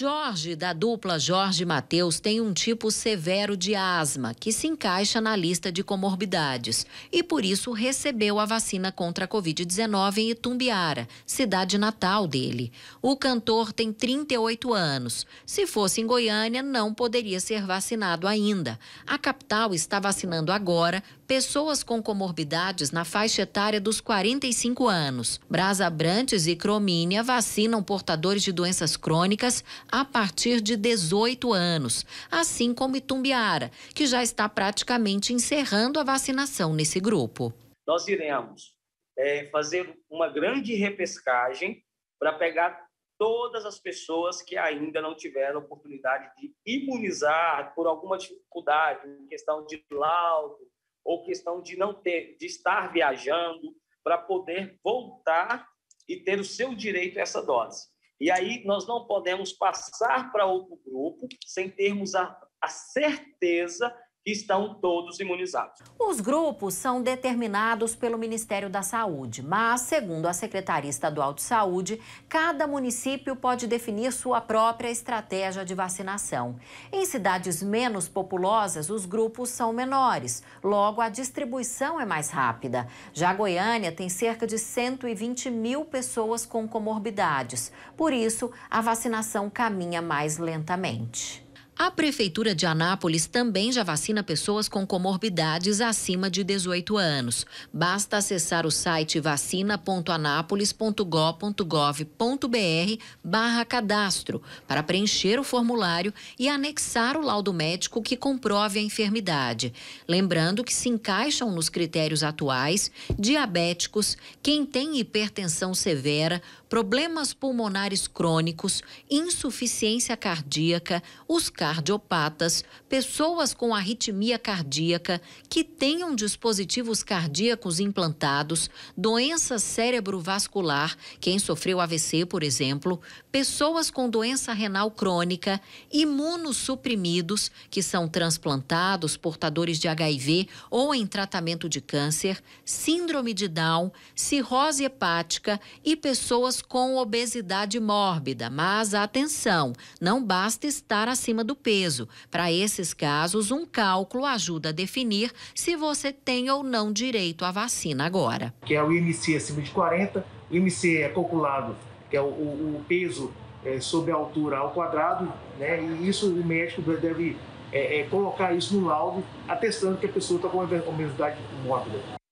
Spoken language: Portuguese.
Jorge, da dupla Jorge Mateus, tem um tipo severo de asma, que se encaixa na lista de comorbidades, e por isso recebeu a vacina contra a Covid-19 em Itumbiara, cidade natal dele. O cantor tem 38 anos. Se fosse em Goiânia, não poderia ser vacinado ainda. A capital está vacinando agora pessoas com comorbidades na faixa etária dos 45 anos. Brasa Brantes e Cromínia vacinam portadores de doenças crônicas a partir de 18 anos, assim como Itumbiara, que já está praticamente encerrando a vacinação nesse grupo. Nós iremos é, fazer uma grande repescagem para pegar todas as pessoas que ainda não tiveram oportunidade de imunizar por alguma dificuldade, questão de laudo, ou questão de não ter, de estar viajando para poder voltar e ter o seu direito a essa dose. E aí nós não podemos passar para outro grupo sem termos a, a certeza que estão todos imunizados. Os grupos são determinados pelo Ministério da Saúde, mas, segundo a Secretaria Estadual de Saúde, cada município pode definir sua própria estratégia de vacinação. Em cidades menos populosas, os grupos são menores, logo a distribuição é mais rápida. Já Goiânia tem cerca de 120 mil pessoas com comorbidades, por isso a vacinação caminha mais lentamente. A Prefeitura de Anápolis também já vacina pessoas com comorbidades acima de 18 anos. Basta acessar o site vacina.anápolis.gov.br barra cadastro para preencher o formulário e anexar o laudo médico que comprove a enfermidade. Lembrando que se encaixam nos critérios atuais diabéticos, quem tem hipertensão severa, problemas pulmonares crônicos, insuficiência cardíaca, os cardiopatas, pessoas com arritmia cardíaca, que tenham dispositivos cardíacos implantados, doença cérebrovascular, quem sofreu AVC, por exemplo, pessoas com doença renal crônica, imunossuprimidos, que são transplantados, portadores de HIV ou em tratamento de câncer, síndrome de Down, cirrose hepática e pessoas com obesidade mórbida, mas atenção, não basta estar acima do peso. Para esses casos, um cálculo ajuda a definir se você tem ou não direito à vacina agora. Que é o IMC acima de 40, o IMC é calculado, que é o, o, o peso é, sobre a altura ao quadrado, né? E isso o médico deve é, é, colocar isso no laudo, atestando que a pessoa está com obesidade mórbida.